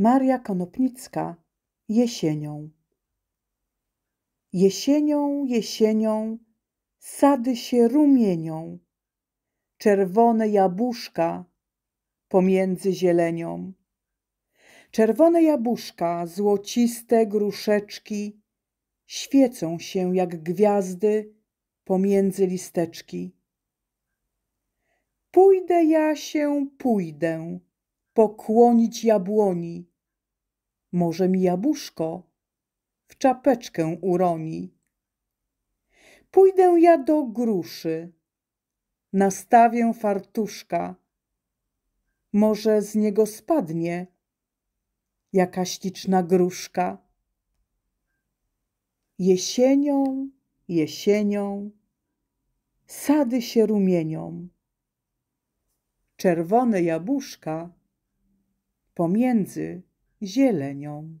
Maria Konopnicka jesienią. Jesienią, jesienią, sady się rumienią, czerwone jabłuszka pomiędzy zielenią. Czerwone jabłuszka, złociste gruszeczki, świecą się jak gwiazdy pomiędzy listeczki. Pójdę ja się, pójdę, pokłonić jabłoni może mi jabłuszko w czapeczkę uroni. Pójdę ja do gruszy, nastawię fartuszka. Może z niego spadnie Jaka śliczna gruszka. Jesienią, jesienią, sady się rumienią. Czerwone jabłuszka pomiędzy zielenią.